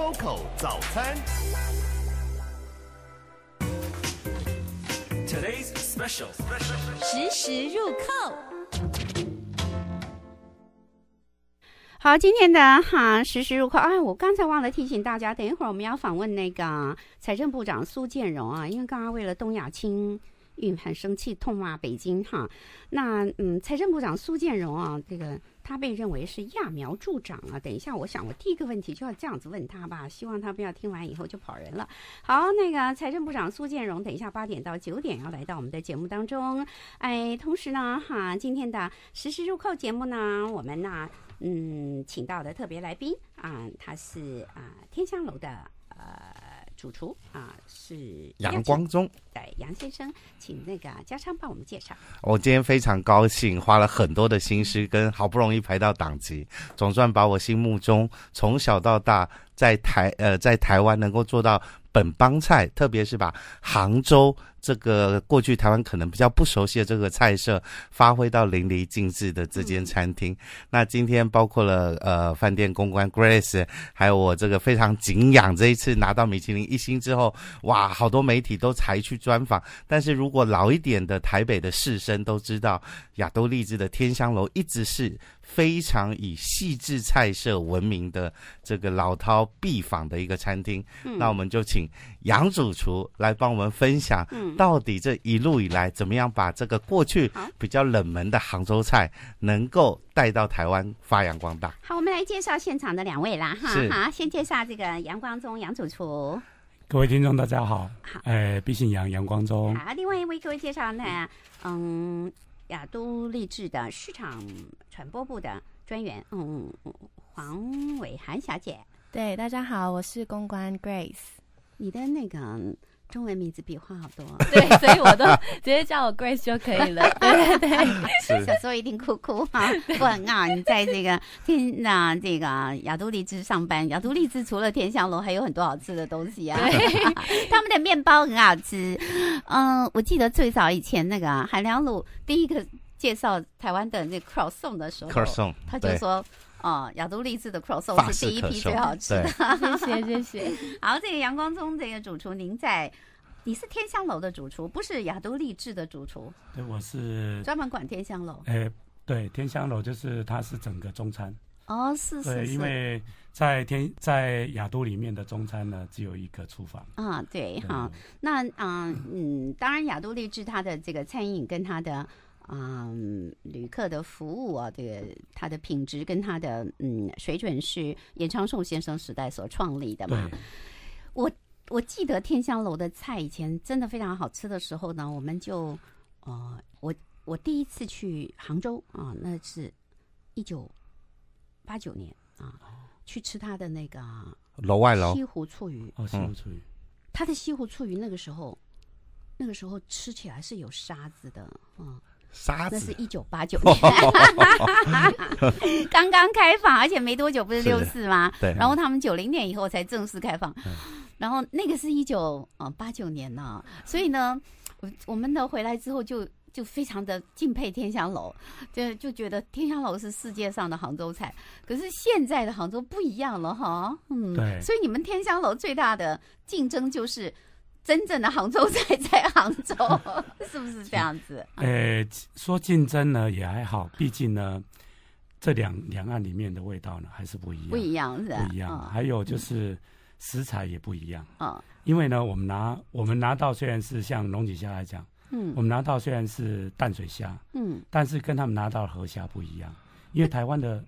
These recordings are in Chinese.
c o c o 早餐，Today's special，实时入扣。好，今天的哈实时入扣。哎，我刚才忘了提醒大家，等一会儿我们要访问那个财政部长苏建荣啊，因为刚刚为了东亚青运很生气，痛骂北京哈。那嗯，财政部长苏建荣啊，这个。他被认为是揠苗助长啊！等一下，我想我第一个问题就要这样子问他吧，希望他不要听完以后就跑人了。好，那个财政部长苏建荣，等一下八点到九点要来到我们的节目当中。哎，同时呢，哈，今天的实时入扣节目呢，我们呢，嗯，请到的特别来宾啊，他是啊天香楼的呃。主厨啊，是杨光中。对，杨先生，请那个嘉昌帮我们介绍。我今天非常高兴，花了很多的心思，跟好不容易排到档期，总算把我心目中从小到大在台呃在台湾能够做到本帮菜，特别是把杭州。这个过去台湾可能比较不熟悉的这个菜色，发挥到淋漓尽致的这间餐厅。那今天包括了呃，饭店公关 Grace，还有我这个非常敬仰，这一次拿到米其林一星之后，哇，好多媒体都才去专访。但是如果老一点的台北的士绅都知道，亚都丽致的天香楼一直是。非常以细致菜色闻名的这个老饕必访的一个餐厅，那我们就请杨主厨来帮我们分享，到底这一路以来怎么样把这个过去比较冷门的杭州菜能够带到台湾发扬光大。好，我们来介绍现场的两位啦，哈，好，先介绍这个杨光中杨主厨，各位听众大家好，好，哎，毕姓杨，杨光中。啊，另外一位各位介绍呢，嗯。亚都励志的市场传播部的专员，嗯，黄伟涵小姐，对，大家好，我是公关 Grace，你的那个。中文名字笔画好多，对，所以我都 直接叫我 Grace 就可以了。对 对对，小时候一定哭哭啊，不很好。你在这个天那这个雅都荔枝上班，雅都荔枝除了天香楼还有很多好吃的东西啊。对，他们的面包很好吃。嗯，我记得最早以前那个韩良鲁第一个介绍台湾的那 c r o s s n 的时候 c r o s s n 他就说。哦，亚都丽致的 c r o s s o 是第一批最好吃的，谢谢谢谢。好，这个阳光中这个主厨，您在，你是天香楼的主厨，不是亚都丽致的主厨？对，我是专门管天香楼。哎，对，天香楼就是它是整个中餐。哦，是是，因为在天在亚都里面的中餐呢，只有一个厨房。啊，对哈，那嗯嗯，当然亚都丽致它的这个餐饮跟它的。啊，旅客的服务啊，这个它的品质跟它的嗯水准是严昌寿先生时代所创立的嘛。我我记得天香楼的菜以前真的非常好吃的时候呢，我们就呃，我我第一次去杭州啊，那是一九八九年啊，去吃他的那个楼外楼西湖醋鱼，哦，西湖醋鱼，他的西湖醋鱼那个时候那个时候吃起来是有沙子的嗯。那是一九八九 年，刚刚开放，而且没多久，不是六四吗？对。然后他们九零年以后才正式开放。嗯。然后那个是一九啊八九年呢，所以呢，我我们呢回来之后就就非常的敬佩天香楼，就就觉得天香楼是世界上的杭州菜。可是现在的杭州不一样了哈，嗯。对。所以你们天香楼最大的竞争就是。真正的杭州菜在杭州，是不是这样子？呃，说竞争呢也还好，毕竟呢，这两两岸里面的味道呢还是不一样，不一样是不一样。还有就是食材也不一样，嗯，因为呢，我们拿我们拿到虽然是像龙井虾来讲，嗯，我们拿到虽然是淡水虾，嗯，但是跟他们拿到河虾不一样，因为台湾的。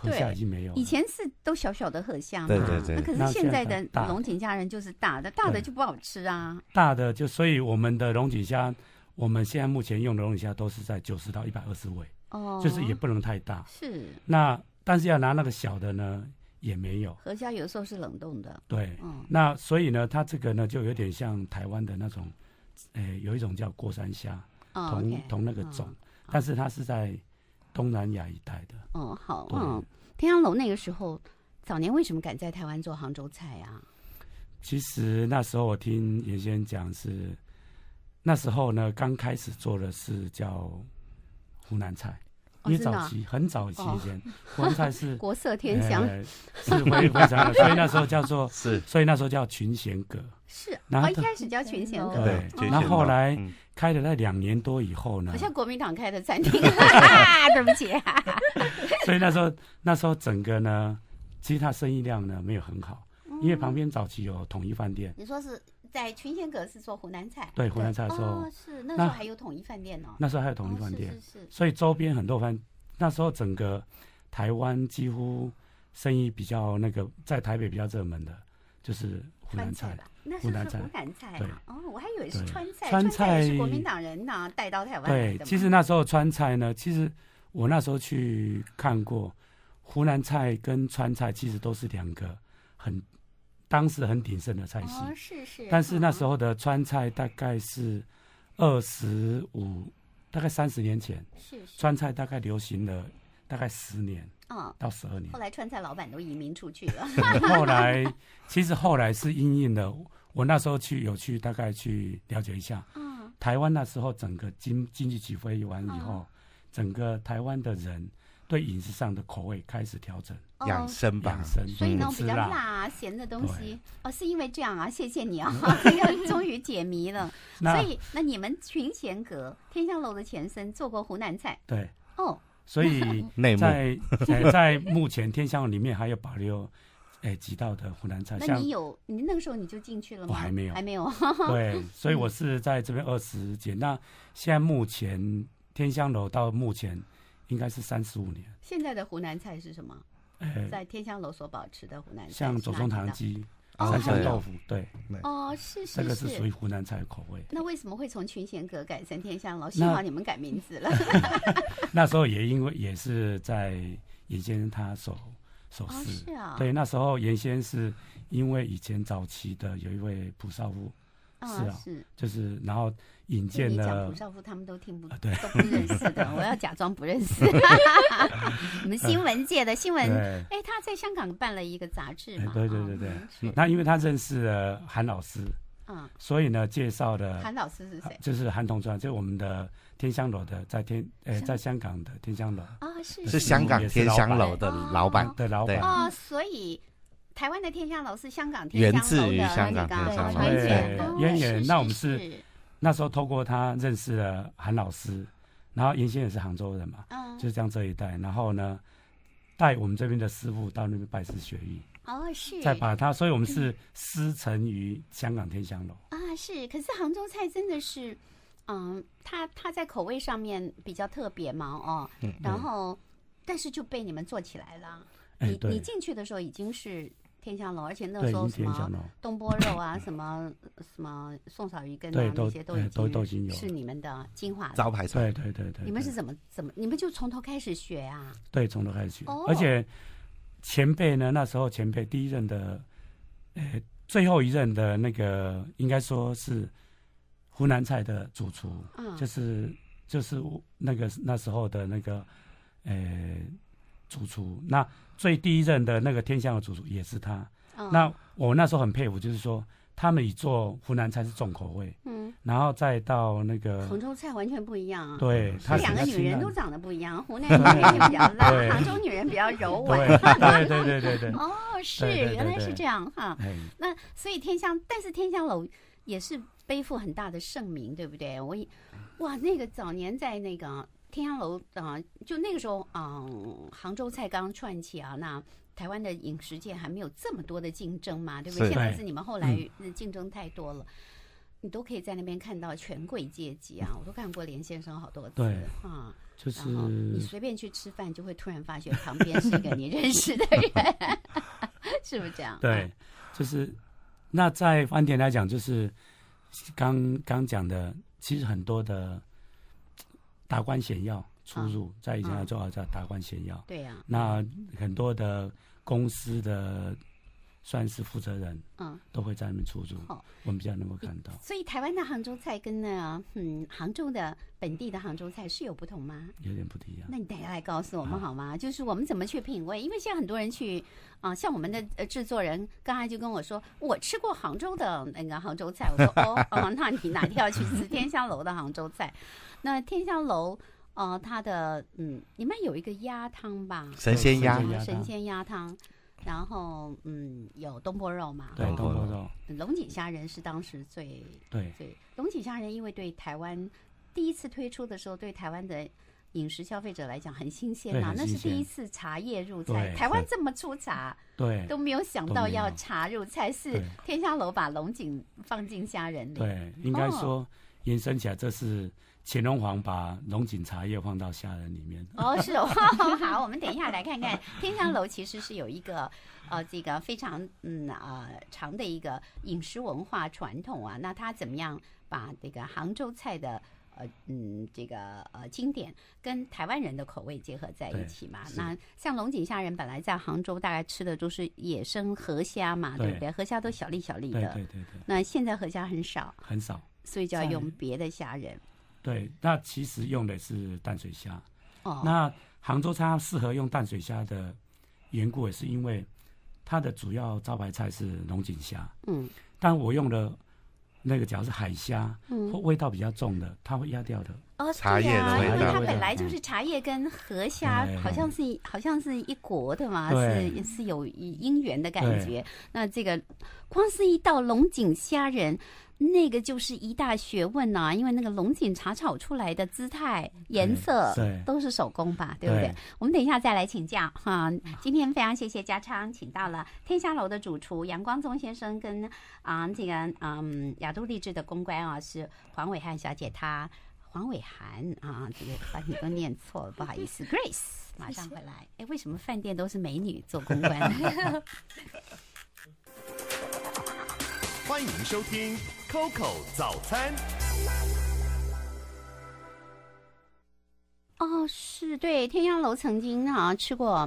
河虾已经没有，以前是都小小的河虾嘛，对对对。那可是现在的龙井虾仁就是大的，大的就不好吃啊。大的就，所以我们的龙井虾，我们现在目前用的龙井虾都是在九十到一百二十尾，哦，就是也不能太大。是。那但是要拿那个小的呢，也没有。河虾有时候是冷冻的，对。嗯。那所以呢，它这个呢，就有点像台湾的那种，诶，有一种叫过山虾，同同那个种，但是它是在东南亚一带的。哦，好。嗯。天香楼那个时候早年为什么敢在台湾做杭州菜呀？其实那时候我听原先讲是那时候呢，刚开始做的是叫湖南菜，很早期，很早期间，南菜是 国色天香，是，围非常所以那时候叫做 是，所以那时候叫群贤阁，是，然后一开始叫群贤，阁，对，然后后来开了那两年多以后呢，好像国民党开的餐厅，对不起。所以那时候，那时候整个呢，其实他生意量呢没有很好，因为旁边早期有统一饭店。你说是在群贤阁是做湖南菜？对，湖南菜的时候是那时候还有统一饭店哦。那时候还有统一饭店，是是。所以周边很多饭，那时候整个台湾几乎生意比较那个，在台北比较热门的，就是湖南菜。湖南菜，湖南菜嘛。哦，我还以为是川菜。川菜是国民党人呢带到台湾。对，其实那时候川菜呢，其实。我那时候去看过，湖南菜跟川菜其实都是两个很当时很鼎盛的菜系。哦，是是。但是那时候的川菜大概是二十五，大概三十年前。是。川菜大概流行了大概十年。嗯。到十二年。后来川菜老板都移民出去了。后来其实后来是因影的。我那时候去有去大概去了解一下。嗯。台湾那时候整个经经济起飞完以后。整个台湾的人对饮食上的口味开始调整，养生养生，所以呢比较辣咸的东西哦，是因为这样啊，谢谢你啊，终于解谜了。所以那你们群贤阁、天香楼的前身做过湖南菜，对哦，所以 在在目前天香里面还有保留哎，几道的湖南菜。那你有你那个时候你就进去了吗？我还没有，还没有。对，所以我是在这边二十几那现在目前。天香楼到目前应该是三十五年。现在的湖南菜是什么？在天香楼所保持的湖南菜，像左宗棠鸡、三香豆腐，对，哦，是是这个是属于湖南菜口味。那为什么会从群贤阁改成天香楼？幸好你们改名字了。那时候也因为也是在尹先生他手手啊，对，那时候原先是因为以前早期的有一位蒲少夫。是啊，是，就是然后引荐的。讲胡少夫，他们都听不懂，对，都不认识的。我要假装不认识。我们新闻界的新闻，哎，他在香港办了一个杂志嘛。对对对对。那因为他认识了韩老师，嗯，所以呢，介绍的。韩老师是谁？就是韩童川，就是我们的天香楼的，在天，哎，在香港的天香楼啊，是是香港天香楼的老板的老板啊，所以。台湾的天香楼是香港天香楼的香港天香楼，对，渊源。那我们是那时候透过他认识了韩老师，然后原先也是杭州人嘛，嗯，就样这一代，然后呢，带我们这边的师傅到那边拜师学艺。哦，是。再把他，所以我们是师承于香港天香楼啊。是，可是杭州菜真的是，嗯，他他在口味上面比较特别嘛，哦，然后，但是就被你们做起来了。你你进去的时候已经是。天香楼，而且那时候什么东坡肉啊，什么什么宋嫂鱼羹啊，那些都都都有，是你们的精华。招牌菜，对对对对。你们是怎么怎么？你们就从头开始学啊？对，从头开始学。而且前辈呢？那时候前辈第一任的，呃，最后一任的那个，应该说是湖南菜的主厨，就是就是那个那时候的那个，呃。主厨，那最第一任的那个天香的主厨也是他。那我那时候很佩服，就是说他们做湖南菜是重口味，嗯，然后再到那个杭州菜完全不一样啊。对，他两个女人都长得不一样，湖南女人比较辣，杭州女人比较柔婉。对对对对对。哦，是原来是这样哈。那所以天香，但是天香楼也是背负很大的盛名，对不对？我哇，那个早年在那个。天香楼啊，就那个时候，嗯，杭州菜刚串起啊，那台湾的饮食界还没有这么多的竞争嘛，对不对？现在是你们后来竞争太多了，你都可以在那边看到权贵阶级啊，我都看过连先生好多次啊，就是你随便去吃饭，就会突然发觉旁边是一个你认识的人，是不是这样？对，就是那在饭店来讲，就是刚刚讲的，其实很多的。达官显要出入，在以前的做法叫达官显要。对呀。那很多的公司的算是负责人，嗯，都会在那边出入。我们比较能够看到。所以台湾的杭州菜跟那嗯杭州的本地的杭州菜是有不同吗？有点不一样。那你等下来告诉我们好吗？就是我们怎么去品味？因为现在很多人去啊，像我们的制作人刚才就跟我说，我吃过杭州的那个杭州菜，我说 哦，那你哪天要去吃天香楼的杭州菜？那天香楼，呃，它的嗯，里面有一个鸭汤吧，神仙鸭，神仙鸭汤，然后嗯，有东坡肉嘛，对东坡肉，龙井虾仁是当时最对对，龙井虾仁因为对台湾第一次推出的时候，对台湾的饮食消费者来讲很新鲜嘛，那是第一次茶叶入菜，台湾这么出茶，对，都没有想到要茶入菜，是天香楼把龙井放进虾仁里，对，应该说延伸起来这是。乾隆皇把龙井茶叶放到虾仁里面。哦，是哦，好，我们等一下来看看天香楼其实是有一个呃这个非常嗯啊长的一个饮食文化传统啊。那它怎么样把这个杭州菜的呃嗯这个呃经典跟台湾人的口味结合在一起嘛？那像龙井虾仁本来在杭州大概吃的都是野生河虾嘛，对不对？河虾都小粒小粒的，对对对对。那现在河虾很少，很少，所以就要用别的虾仁。对，那其实用的是淡水虾。哦。那杭州菜适合用淡水虾的缘故，也是因为它的主要招牌菜是龙井虾。嗯。但我用的那个，只要是海虾，嗯，味道比较重的，它会压掉的。哦，茶叶，因为它本来就是茶叶跟河虾，好像是好像是—一国的嘛，是是有姻缘的感觉。那这个光是一道龙井虾仁。那个就是一大学问呢，因为那个龙井茶炒出来的姿态、颜色都是手工吧，对不对？我们等一下再来请教哈。今天非常谢谢家昌，请到了天下楼的主厨杨光宗先生，跟啊这个嗯雅都励志的公关啊是黄伟涵小姐，她黄伟涵啊，这个把你都念错了，不好意思，Grace 马上回来。哎，为什么饭店都是美女做公关？欢迎收听。Coco 早餐哦，是对天香楼曾经啊吃过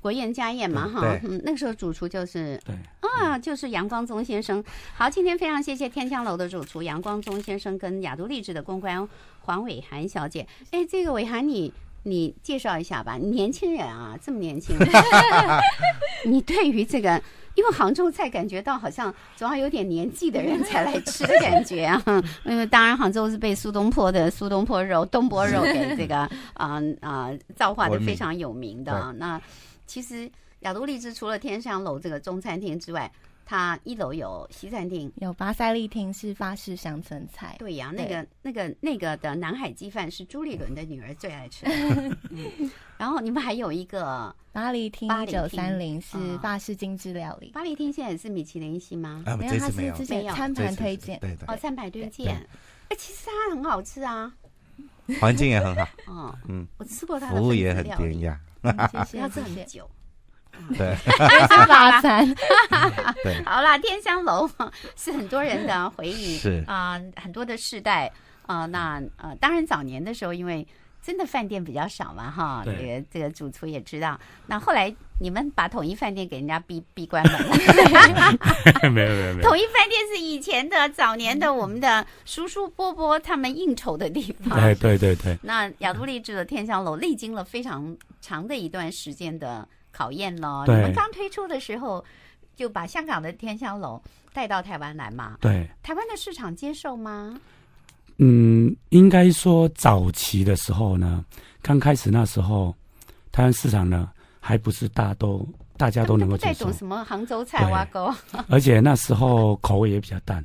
国宴家宴嘛哈，嗯，那个时候主厨就是对啊，就是杨光宗先生。好，今天非常谢谢天香楼的主厨杨光宗先生跟雅都丽致的公关黄伟涵小姐。哎，这个伟涵你你介绍一下吧，年轻人啊，这么年轻，你对于这个。因为杭州菜感觉到好像总要有点年纪的人才来吃的感觉啊，因为当然杭州是被苏东坡的苏东坡肉、东坡肉给这个啊啊 造化的非常有名的。那其实雅都荔枝除了天香楼这个中餐厅之外。它一楼有西餐厅，有巴塞利厅是法式乡村菜。对呀，那个、那个、那个的南海鸡饭是朱立伦的女儿最爱吃。然后你们还有一个巴黎厅，九三零是法式精致料理。巴黎厅现在也是米其林星吗？啊，是之前有，餐盘推荐，对对，哦，餐盘推荐。哎，其实它很好吃啊，环境也很好。嗯嗯，我吃过它的。服务也很典雅，要吃很久。对，八三，对，好啦，天香楼是很多人的回忆，是啊，很多的世代啊，那呃，当然早年的时候，因为真的饭店比较少嘛，哈，对，这个主厨也知道。那后来你们把统一饭店给人家闭闭关门了，没有没有没有，统一饭店是以前的早年的我们的叔叔伯伯他们应酬的地方，哎对对对，那亚都丽致的天香楼历经了非常长的一段时间的。考验喽！你们刚推出的时候，就把香港的天香楼带到台湾来嘛？对，台湾的市场接受吗？嗯，应该说早期的时候呢，刚开始那时候，台湾市场呢还不是大都大家都能够接受。什么杭州菜，挖沟？而且那时候口味也比较淡。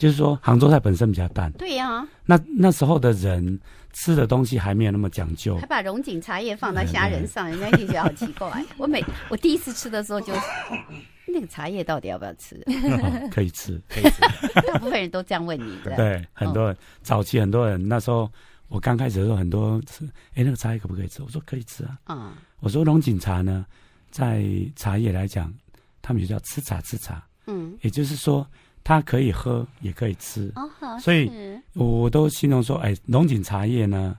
就是说，杭州菜本身比较淡。对呀。那那时候的人吃的东西还没有那么讲究。还把龙井茶叶放到虾仁上，人家就觉得好奇怪。我每我第一次吃的时候，就那个茶叶到底要不要吃？可以吃。可以吃。大部分人都这样问你的。对，很多人早期很多人那时候，我刚开始的时候很多吃，哎，那个茶叶可不可以吃？我说可以吃啊。啊。我说龙井茶呢，在茶叶来讲，他们就叫吃茶吃茶。嗯。也就是说。它可以喝，也可以吃，所以我都形容说，哎，龙井茶叶呢，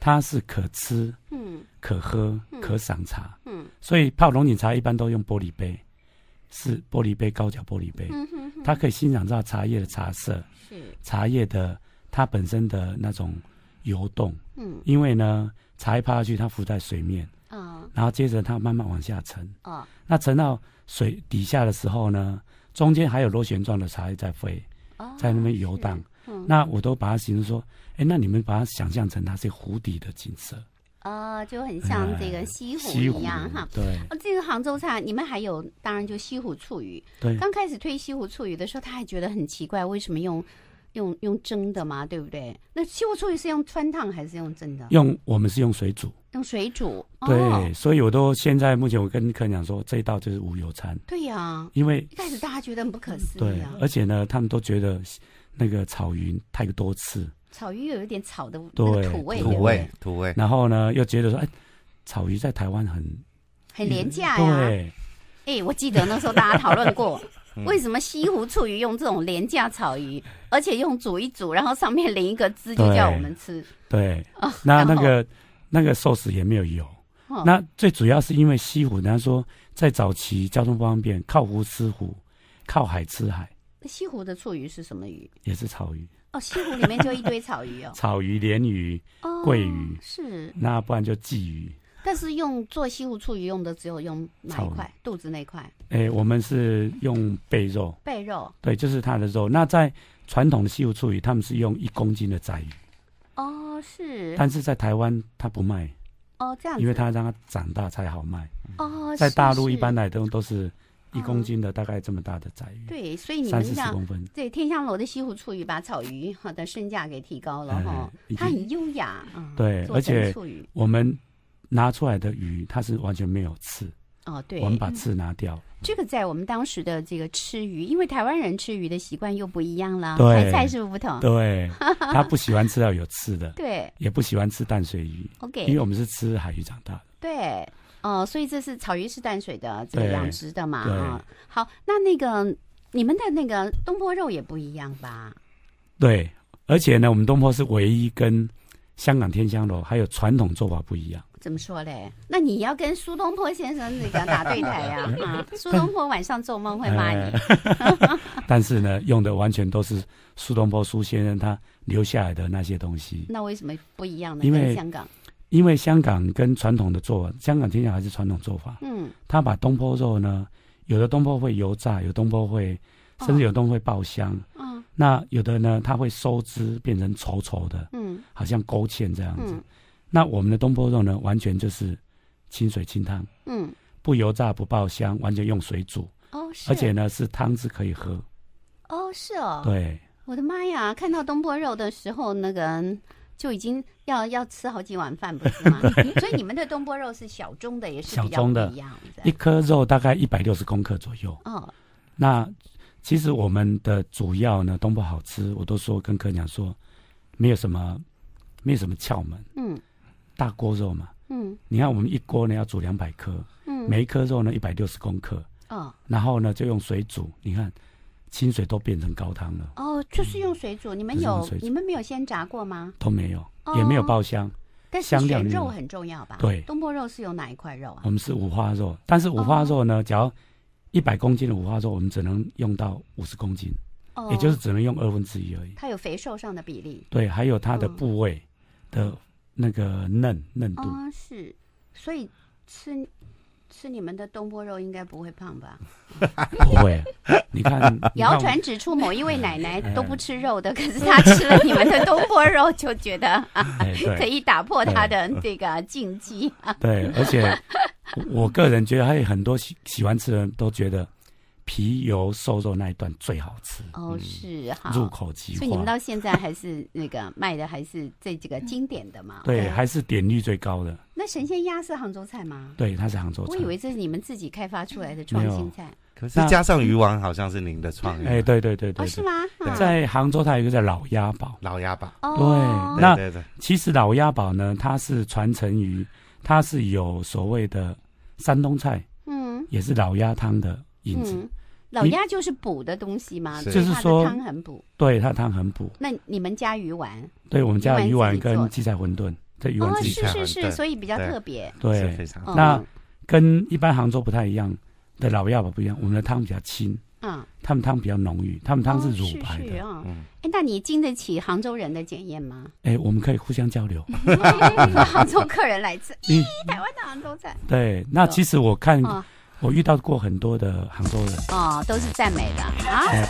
它是可吃、嗯，可喝、可赏茶，嗯，所以泡龙井茶一般都用玻璃杯，是玻璃杯高脚玻璃杯，嗯哼，它可以欣赏到茶叶的茶色，是茶叶的它本身的那种游动，嗯，因为呢，茶叶泡下去它浮在水面，啊，然后接着它慢慢往下沉，啊，那沉到水底下的时候呢？中间还有螺旋状的茶叶在飞，在那边游荡，那我都把它形容说，哎，那你们把它想象成它是湖底的景色，啊，就很像这个西湖一样哈。对，哦，这个杭州菜，你们还有，当然就西湖醋鱼。对，刚开始推西湖醋鱼的时候，他还觉得很奇怪，为什么用用用蒸的嘛，对不对？那西湖醋鱼是用穿烫还是用蒸的？用，我们是用水煮。用水煮对，所以我都现在目前我跟客人讲说，这一道就是无油餐。对呀，因为开始大家觉得很不可思议。对，而且呢，他们都觉得那个草鱼太多刺，草鱼有一点草的土味，土味，土味。然后呢，又觉得说，哎，草鱼在台湾很很廉价呀。对，哎，我记得那时候大家讨论过，为什么西湖醋鱼用这种廉价草鱼，而且用煮一煮，然后上面淋一个汁就叫我们吃。对，哦、那那个。那个寿司也没有油，那最主要是因为西湖，人家说在早期交通方便，靠湖吃湖，靠海吃海。西湖的醋鱼是什么鱼？也是草鱼。哦，西湖里面就一堆草鱼哦。草鱼、鲢鱼、桂鱼是，那不然就鲫鱼。但是用做西湖醋鱼用的，只有用哪一块？肚子那块？哎，我们是用背肉。背肉？对，就是它的肉。那在传统的西湖醋鱼，他们是用一公斤的宰鱼。是，但是在台湾它不卖，哦，这样，因为它让它长大才好卖。哦，在大陆一般来都都是一公斤的，大概这么大的仔鱼。对，所以你们像对天香楼的西湖醋鱼，把草鱼哈的身价给提高了哈，它很优雅。对，而且我们拿出来的鱼，它是完全没有刺。哦，对，我们把刺拿掉。这个在我们当时的这个吃鱼，因为台湾人吃鱼的习惯又不一样了，海菜是不是不同？对，他不喜欢吃到有刺的，对，也不喜欢吃淡水鱼。OK，因为我们是吃海鱼长大的。对，哦，所以这是草鱼是淡水的，这个养殖的嘛。好，那那个你们的那个东坡肉也不一样吧？对，而且呢，我们东坡是唯一跟香港天香楼还有传统做法不一样。怎么说嘞？那你要跟苏东坡先生那个打对台呀？啊，苏东坡晚上做梦会骂你。但是呢，用的完全都是苏东坡苏先生他留下来的那些东西。那为什么不一样呢？因为香港，因为香港跟传统的做，法，香港天下还是传统做法。嗯，他把东坡肉呢，有的东坡会油炸，有东坡会，甚至有东会爆香。嗯，那有的呢，他会收汁变成稠稠的。嗯，好像勾芡这样子。那我们的东坡肉呢，完全就是清水清汤，嗯，不油炸不爆香，完全用水煮哦，是，而且呢是汤汁可以喝哦，是哦，对，我的妈呀，看到东坡肉的时候，那个就已经要要吃好几碗饭不是吗？所以你们的东坡肉是小中的也是小中的一样的，一颗肉大概一百六十公克左右哦。那其实我们的主要呢，东坡好吃，我都说跟客人讲说，没有什么没有什么窍门，嗯。大锅肉嘛，嗯，你看我们一锅呢要煮两百克，嗯，每一颗肉呢一百六十公克，哦，然后呢就用水煮，你看清水都变成高汤了，哦，就是用水煮。你们有你们没有先炸过吗？都没有，也没有爆香，但是选肉很重要吧？对，东坡肉是有哪一块肉啊？我们是五花肉，但是五花肉呢，只要一百公斤的五花肉，我们只能用到五十公斤，哦，也就是只能用二分之一而已。它有肥瘦上的比例，对，还有它的部位的。那个嫩嫩度啊，是，所以吃吃你们的东坡肉应该不会胖吧？不会，你看，谣传指出某一位奶奶都不吃肉的，可是她吃了你们的东坡肉就觉得 可以打破她的这个禁忌。对，而且我个人觉得还有很多喜喜欢吃的人都觉得。皮油瘦肉那一段最好吃哦，是哈，入口即化。所以你们到现在还是那个卖的还是这几个经典的嘛？对，还是点率最高的。那神仙鸭是杭州菜吗？对，它是杭州菜。我以为这是你们自己开发出来的创新菜。可是加上鱼丸，好像是您的创意。哎，对对对对。是吗？在杭州，它有一个叫老鸭堡，老鸭堡。对。那对对。其实老鸭堡呢，它是传承于，它是有所谓的山东菜。嗯。也是老鸭汤的。嗯，老鸭就是补的东西嘛，就是说汤很补，对它汤很补。那你们加鱼丸？对，我们加鱼丸跟荠菜馄饨，这鱼是是是，所以比较特别。对，非常。那跟一般杭州不太一样的老鸭吧不一样，我们的汤比较清，啊，他们汤比较浓郁，他们汤是乳白的。嗯，哎，那你经得起杭州人的检验吗？哎，我们可以互相交流，杭州客人来吃，咦，台湾的杭州菜。对，那其实我看。我遇到过很多的杭州人，哦，都是赞美的啊。